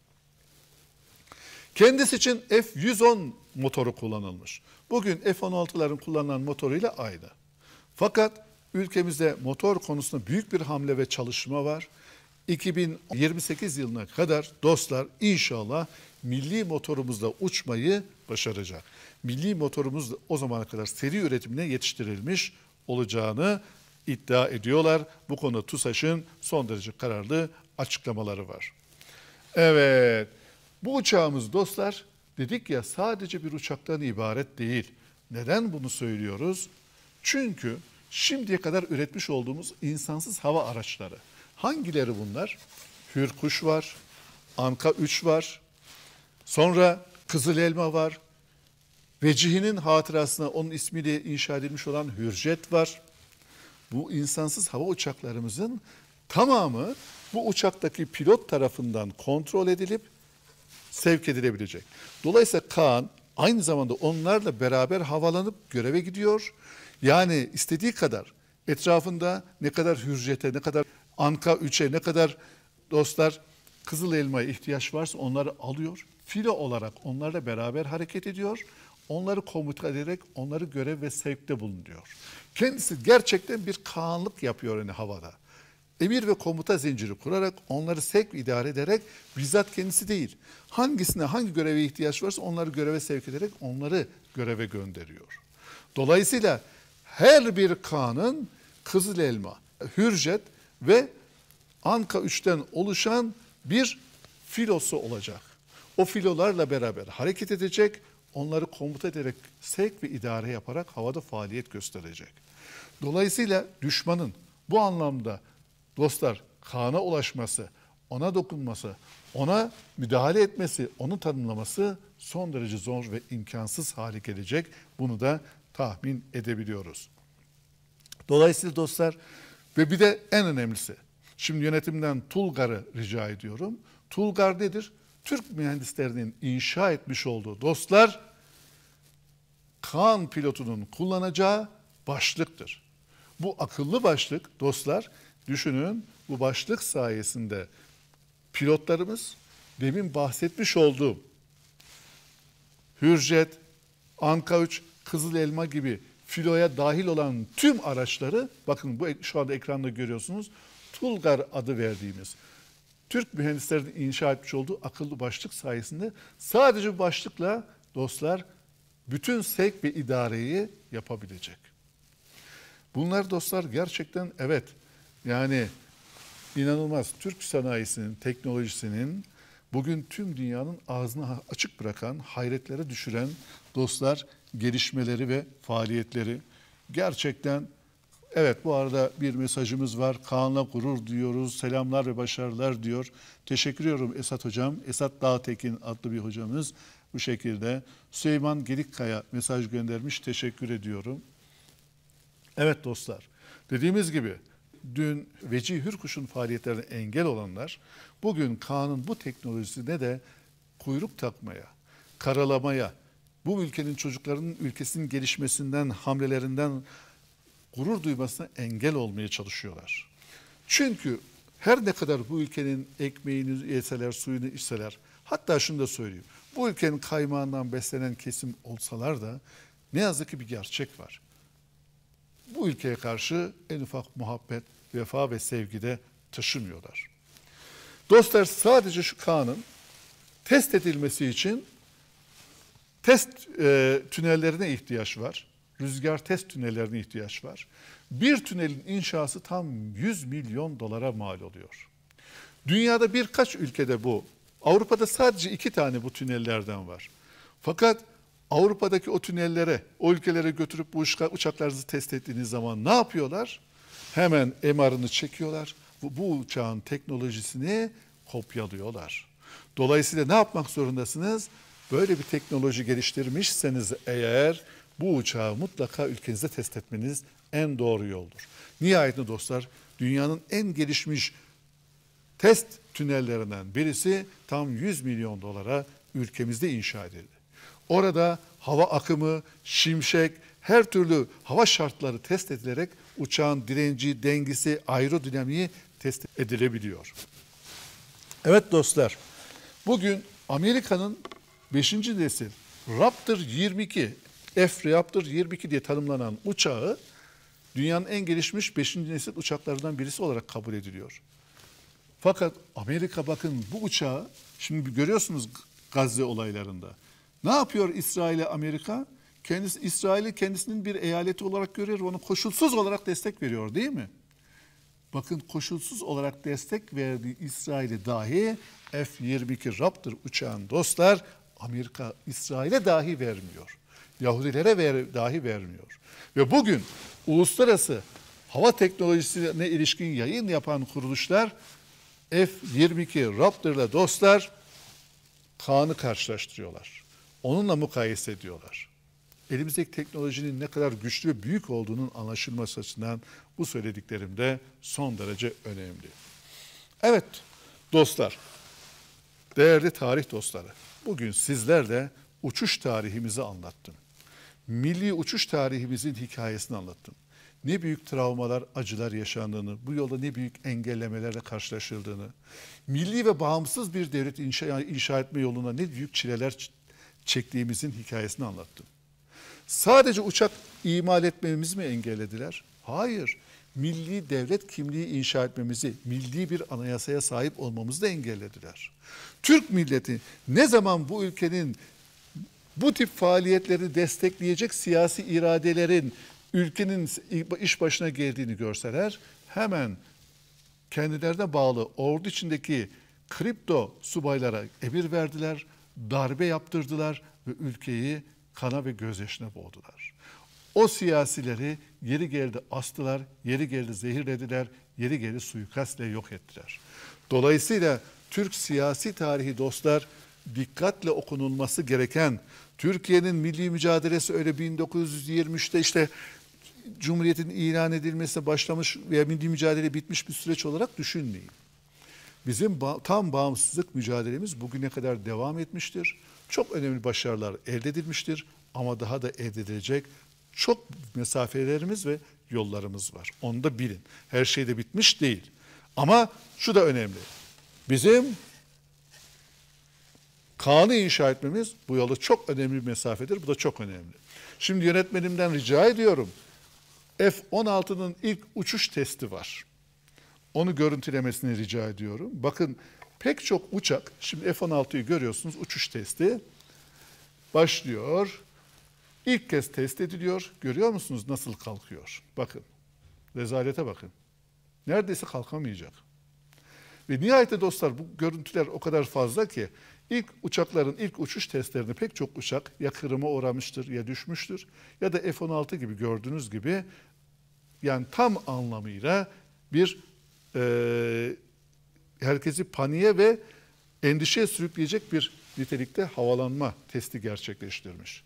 Kendisi için F-110 motoru kullanılmış. Bugün F-16'ların kullanılan motoruyla aynı. Fakat ülkemizde motor konusunda büyük bir hamle ve çalışma var. 2028 yılına kadar dostlar inşallah milli motorumuzla uçmayı başaracak. Milli motorumuz o zamana kadar seri üretimine yetiştirilmiş olacağını iddia ediyorlar. Bu konuda TUSAŞ'ın son derece kararlı açıklamaları var. Evet, bu uçağımız dostlar dedik ya sadece bir uçaktan ibaret değil. Neden bunu söylüyoruz? Çünkü şimdiye kadar üretmiş olduğumuz insansız hava araçları Hangileri bunlar? Hürkuş var, Anka 3 var, sonra Kızıl Elma var, Vecihinin hatırasına onun ismiyle inşa edilmiş olan Hürjet var. Bu insansız hava uçaklarımızın tamamı bu uçaktaki pilot tarafından kontrol edilip sevk edilebilecek. Dolayısıyla Kaan aynı zamanda onlarla beraber havalanıp göreve gidiyor. Yani istediği kadar etrafında ne kadar Hürjete, ne kadar Anka 3'e ne kadar dostlar kızıl elmaya ihtiyaç varsa onları alıyor. Filo olarak onlarla beraber hareket ediyor. Onları komuta ederek onları görev ve sevkte bulunuyor. Kendisi gerçekten bir kağanlık yapıyor hani havada. Emir ve komuta zinciri kurarak onları sevk idare ederek bizzat kendisi değil. Hangisine hangi göreve ihtiyaç varsa onları göreve sevk ederek onları göreve gönderiyor. Dolayısıyla her bir kanın kızıl elma, hürjet ve Anka 3'ten oluşan bir filosu olacak. O filolarla beraber hareket edecek, onları komuta ederek sevk ve idare yaparak havada faaliyet gösterecek. Dolayısıyla düşmanın bu anlamda dostlar Kaan'a ulaşması, ona dokunması, ona müdahale etmesi, onu tanımlaması son derece zor ve imkansız hale gelecek. Bunu da tahmin edebiliyoruz. Dolayısıyla dostlar ve bir de en önemlisi, şimdi yönetimden Tulgar'ı rica ediyorum. Tulgar nedir? Türk mühendislerinin inşa etmiş olduğu dostlar, Kaan pilotunun kullanacağı başlıktır. Bu akıllı başlık dostlar, düşünün bu başlık sayesinde pilotlarımız demin bahsetmiş olduğum Hürjet, Anka 3, Kızıl Elma gibi filoya dahil olan tüm araçları bakın bu şu anda ekranda görüyorsunuz. Tulgar adı verdiğimiz Türk mühendislerin inşa etmiş olduğu akıllı başlık sayesinde sadece başlıkla dostlar bütün sevk ve idareyi yapabilecek. Bunlar dostlar gerçekten evet yani inanılmaz Türk sanayisinin teknolojisinin bugün tüm dünyanın ağzını açık bırakan, hayretlere düşüren dostlar gelişmeleri ve faaliyetleri. Gerçekten evet bu arada bir mesajımız var. Kaan'la gurur diyoruz Selamlar ve başarılar diyor. Teşekkür ediyorum Esat Hocam. Esat Dağtekin adlı bir hocamız bu şekilde. Süleyman Gedikkaya mesaj göndermiş. Teşekkür ediyorum. Evet dostlar dediğimiz gibi dün Veci Hürkuş'un faaliyetlerine engel olanlar bugün Kaan'ın bu teknolojisine de kuyruk takmaya, karalamaya, bu ülkenin çocuklarının ülkesinin gelişmesinden, hamlelerinden gurur duymasına engel olmaya çalışıyorlar. Çünkü her ne kadar bu ülkenin ekmeğini yeseler, suyunu içseler, hatta şunu da söyleyeyim. Bu ülkenin kaymağından beslenen kesim olsalar da ne yazık ki bir gerçek var bu ülkeye karşı en ufak muhabbet, vefa ve sevgide taşımıyorlar. Dostlar sadece şu kanın test edilmesi için test e, tünellerine ihtiyaç var. Rüzgar test tünellerine ihtiyaç var. Bir tünelin inşası tam 100 milyon dolara mal oluyor. Dünyada birkaç ülkede bu. Avrupa'da sadece iki tane bu tünellerden var. Fakat Avrupa'daki o tünellere, o ülkelere götürüp bu uçaklarınızı test ettiğiniz zaman ne yapıyorlar? Hemen MR'ını çekiyorlar. Bu, bu uçağın teknolojisini kopyalıyorlar. Dolayısıyla ne yapmak zorundasınız? Böyle bir teknoloji geliştirmişseniz eğer bu uçağı mutlaka ülkenizde test etmeniz en doğru yoldur. Nihayetinde dostlar dünyanın en gelişmiş test tünellerinden birisi tam 100 milyon dolara ülkemizde inşa edildi. Orada hava akımı, şimşek, her türlü hava şartları test edilerek uçağın direnci, dengesi, aerodinamiği test edilebiliyor. Evet dostlar, bugün Amerika'nın 5. nesil Raptor 22, F Raptor 22 diye tanımlanan uçağı dünyanın en gelişmiş 5. nesil uçaklarından birisi olarak kabul ediliyor. Fakat Amerika bakın bu uçağı şimdi görüyorsunuz Gazze olaylarında. Ne yapıyor İsrail'e Amerika? Kendisi, İsrail'i kendisinin bir eyaleti olarak görüyor ve onu koşulsuz olarak destek veriyor değil mi? Bakın koşulsuz olarak destek verdiği İsrail'e dahi F-22 Raptor uçağın dostlar Amerika İsrail'e dahi vermiyor. Yahudilere ver, dahi vermiyor. Ve bugün uluslararası hava teknolojisine ilişkin yayın yapan kuruluşlar F-22 Raptor'la dostlar Kaan'ı karşılaştırıyorlar onunla mukayese ediyorlar. Elimizdeki teknolojinin ne kadar güçlü ve büyük olduğunun anlaşılması açısından bu söylediklerim de son derece önemli. Evet dostlar, değerli tarih dostları, bugün sizler de uçuş tarihimizi anlattım. Milli uçuş tarihimizin hikayesini anlattım. Ne büyük travmalar, acılar yaşandığını, bu yolda ne büyük engellemelerle karşılaşıldığını, milli ve bağımsız bir devlet inşa, inşa etme yoluna ne büyük çileler çektiğimizin hikayesini anlattım. Sadece uçak imal etmemiz mi engellediler? Hayır. Milli devlet kimliği inşa etmemizi, milli bir anayasaya sahip olmamızı da engellediler. Türk milleti ne zaman bu ülkenin bu tip faaliyetleri destekleyecek siyasi iradelerin ülkenin iş başına geldiğini görseler hemen kendilerine bağlı ordu içindeki kripto subaylara emir verdiler darbe yaptırdılar ve ülkeyi kana ve gözyaşına boğdular. O siyasileri yeri geldi astılar, yeri geldi zehirlediler, yeri geldi suikastle yok ettiler. Dolayısıyla Türk siyasi tarihi dostlar dikkatle okunulması gereken Türkiye'nin milli mücadelesi öyle 1923'te işte Cumhuriyet'in ilan edilmesine başlamış veya milli mücadele bitmiş bir süreç olarak düşünmeyin. Bizim ba tam bağımsızlık mücadelemiz bugüne kadar devam etmiştir. Çok önemli başarılar elde edilmiştir ama daha da elde edilecek çok mesafelerimiz ve yollarımız var. Onu da bilin. Her şey de bitmiş değil. Ama şu da önemli. Bizim kanı inşa etmemiz bu yolu çok önemli bir mesafedir. Bu da çok önemli. Şimdi yönetmenimden rica ediyorum. F-16'nın ilk uçuş testi var. Onu görüntülemesini rica ediyorum. Bakın pek çok uçak, şimdi F-16'yı görüyorsunuz uçuş testi başlıyor. İlk kez test ediliyor. Görüyor musunuz nasıl kalkıyor? Bakın. Rezalete bakın. Neredeyse kalkamayacak. Ve nihayet dostlar bu görüntüler o kadar fazla ki ilk uçakların ilk uçuş testlerini pek çok uçak ya kırıma uğramıştır ya düşmüştür ya da F-16 gibi gördüğünüz gibi yani tam anlamıyla bir e, herkesi paniğe ve endişeye sürükleyecek bir nitelikte havalanma testi gerçekleştirmiş.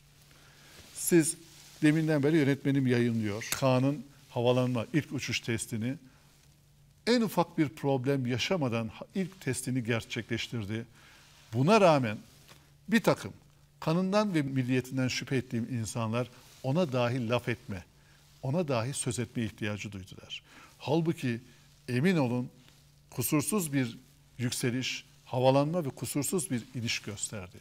Siz deminden beri yönetmenim yayınlıyor. Kaan'ın havalanma ilk uçuş testini en ufak bir problem yaşamadan ilk testini gerçekleştirdi. Buna rağmen bir takım kanından ve milliyetinden şüphe ettiğim insanlar ona dahi laf etme, ona dahi söz etme ihtiyacı duydular. Halbuki emin olun kusursuz bir yükseliş, havalanma ve kusursuz bir iniş gösterdi.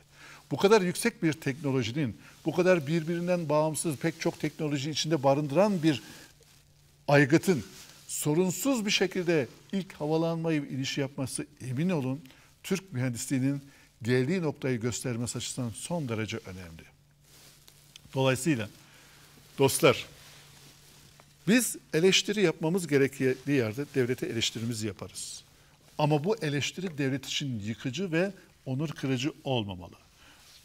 Bu kadar yüksek bir teknolojinin, bu kadar birbirinden bağımsız pek çok teknoloji içinde barındıran bir aygıtın sorunsuz bir şekilde ilk havalanmayı inişi yapması emin olun Türk mühendisliğinin geldiği noktayı göstermesi açısından son derece önemli. Dolayısıyla dostlar biz eleştiri yapmamız gerektiği yerde devlete eleştirimizi yaparız. Ama bu eleştiri devlet için yıkıcı ve onur kırıcı olmamalı.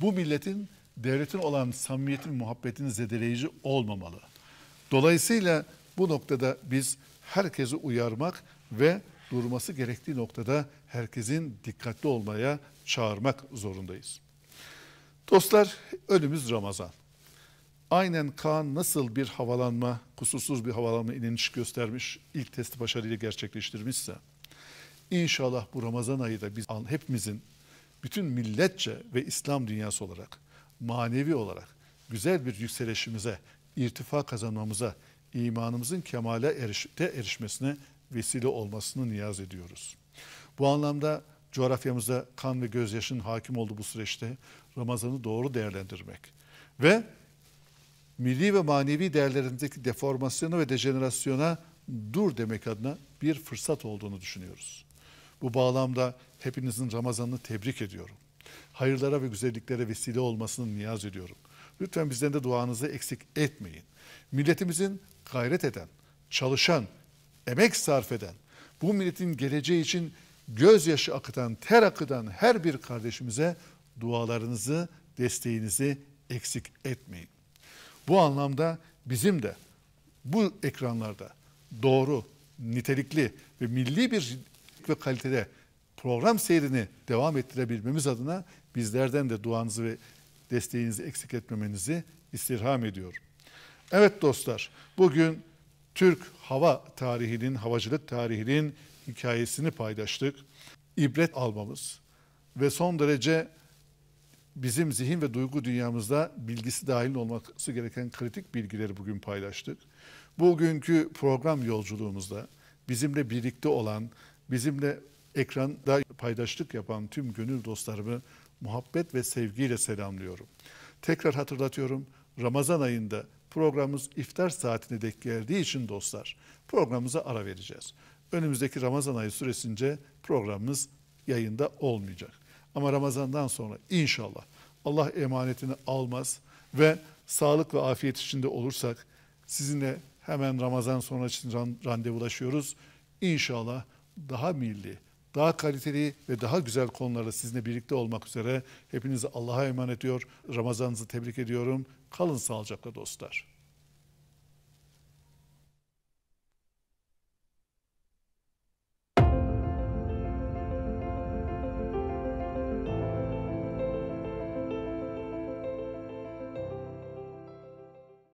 Bu milletin devletin olan samimiyetin, muhabbetini zedeleyici olmamalı. Dolayısıyla bu noktada biz herkesi uyarmak ve durması gerektiği noktada herkesin dikkatli olmaya çağırmak zorundayız. Dostlar önümüz Ramazan. Aynen Kaan nasıl bir havalanma, kusursuz bir havalanma ineniş göstermiş, ilk testi başarıyla gerçekleştirmişse, inşallah bu Ramazan ayı da biz hepimizin bütün milletçe ve İslam dünyası olarak, manevi olarak güzel bir yükselişimize, irtifa kazanmamıza, imanımızın kemale erişte erişmesine vesile olmasını niyaz ediyoruz. Bu anlamda coğrafyamızda kan ve gözyaşının hakim olduğu bu süreçte Ramazan'ı doğru değerlendirmek ve milli ve manevi değerlerindeki deformasyona ve dejenerasyona dur demek adına bir fırsat olduğunu düşünüyoruz. Bu bağlamda hepinizin Ramazan'ını tebrik ediyorum. Hayırlara ve güzelliklere vesile olmasını niyaz ediyorum. Lütfen bizden de duanızı eksik etmeyin. Milletimizin gayret eden, çalışan, emek sarf eden, bu milletin geleceği için gözyaşı akıtan, ter akıtan her bir kardeşimize dualarınızı, desteğinizi eksik etmeyin. Bu anlamda bizim de bu ekranlarda doğru, nitelikli ve milli bir ve kalitede program seyrini devam ettirebilmemiz adına bizlerden de duanızı ve desteğinizi eksik etmemenizi istirham ediyorum. Evet dostlar, bugün Türk hava tarihinin, havacılık tarihinin hikayesini paylaştık. İbret almamız ve son derece bizim zihin ve duygu dünyamızda bilgisi dahil olması gereken kritik bilgileri bugün paylaştık. Bugünkü program yolculuğumuzda bizimle birlikte olan, bizimle ekranda paydaşlık yapan tüm gönül dostlarımı muhabbet ve sevgiyle selamlıyorum. Tekrar hatırlatıyorum Ramazan ayında programımız iftar saatine dek geldiği için dostlar programımıza ara vereceğiz. Önümüzdeki Ramazan ayı süresince programımız yayında olmayacak. Ama Ramazan'dan sonra inşallah Allah emanetini almaz ve sağlık ve afiyet içinde olursak sizinle hemen Ramazan sonra için randevulaşıyoruz. İnşallah daha milli, daha kaliteli ve daha güzel konularla sizinle birlikte olmak üzere hepinizi Allah'a emanet ediyor. Ramazanınızı tebrik ediyorum. Kalın sağlıcakla dostlar.